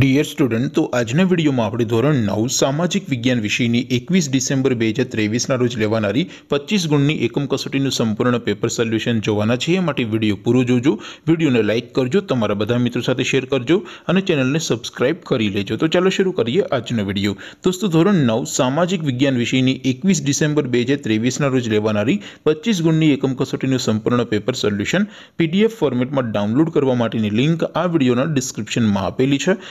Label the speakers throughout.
Speaker 1: dear student તો આજના વિડીયોમાં આપણે ધોરણ નવ સામાજિક વિજ્ઞાન વિષયની એકવીસ ડિસેમ્બર બે હજાર ત્રેવીસના રોજ લેવાનારી પચીસ ગુણની એકમ કસોટીનું સંપૂર્ણ પેપર સોલ્યુશન જોવાના છે એ માટે વિડીયો પૂરો જોજો વિડીયોને લાઇક કરજો તમારા બધા મિત્રો સાથે શેર કરજો અને ચેનલને સબસ્ક્રાઇબ કરી લેજો તો ચાલો શરૂ કરીએ આજનો વિડીયો દોસ્તો ધોરણ નવ સામાજિક વિજ્ઞાન વિષયની એકવીસ ડિસેમ્બર બે હજાર ત્રેવીસના રોજ લેવાનારી પચીસ ગુણની એકમ કસોટીનું સંપૂર્ણ પેપર સોલ્યુશન પીડીએફ ફોર્મેટમાં ડાઉનલોડ કરવા માટેની લિંક આ વિડીયોના ડિસ્ક્રિપ્શનમાં આપેલી છે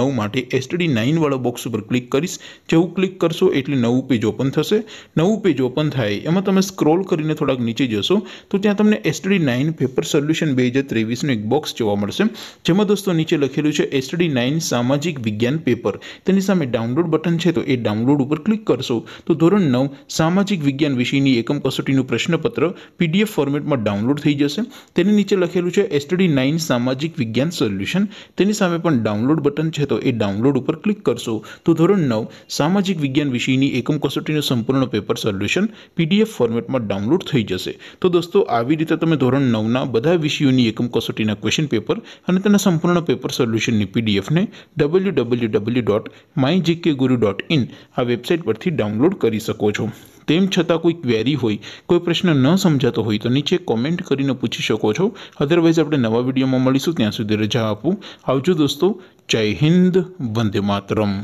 Speaker 1: નવ માટે નાઇન નાઇનવાળો બોક્સ ઉપર ક્લિક કરીશ જેવું ક્લિક કરશો એટલે નવું પેજ ઓપન થશે નવું પેજ ઓપન થાય એમાં તમે સ્ક્રોલ કરીને થોડાક નીચે જશો તો ત્યાં તમને એસટીડી નાઇન પેપર સોલ્યુશન બે હજાર ત્રેવીસનું એક બોક્સ જોવા મળશે જેમાં દોસ્તો નીચે લખેલું છે એસટીડી નાઇન સામાજિક વિજ્ઞાન પેપર તેની સામે ડાઉનલોડ બટન છે તો એ ડાઉનલોડ ઉપર ક્લિક કરશો તો ધોરણ નવ સામાજિક વિજ્ઞાન વિષયની એકમ કસોટીનું પ્રશ્નપત્ર પીડીએફ ફોર્મેટમાં ડાઉનલોડ થઈ જશે તેની નીચે લખેલું છે એસટીડી નાઇન સામાજિક વિજ્ઞાન સોલ્યુશન તેની સામે પણ ડાઉનલોડ બટન છે તો એ ડાઉનલોડ ઉપર ક્લિક કરશો તો ધોરણ નવ સામાજિક વિજ્ઞાન વિષયની એકમ કસોટીનું સંપૂર્ણ પેપર સોલ્યુશન પીડીએફ ફોર્મેટમાં ડાઉનલોડ થઈ જશે તો દોસ્તો આવી રીતે તમે ધોરણ નવના બધા વિષયોની એકમ કસોટીના ક્વેશ્ચન પેપર અને તેના સંપૂર્ણ પેપર સોલ્યુશનની પીડીએફને W W W dot my guru dot in આ વેબસાઇટ પરથી ડાઉનલોડ કરી શકો છો टीम छता कोई क्वेरी हुई कोई प्रश्न न समझत हो तो नीचे कमेंट કરીને પૂછી શકો છો અધરવાઇઝ આપણે નવા વિડિયોમાં મળીશું ત્યાં સુધી રજા આપું હાઉ ટુ દોસ્તો જય હિન્દ વંદે માતરમ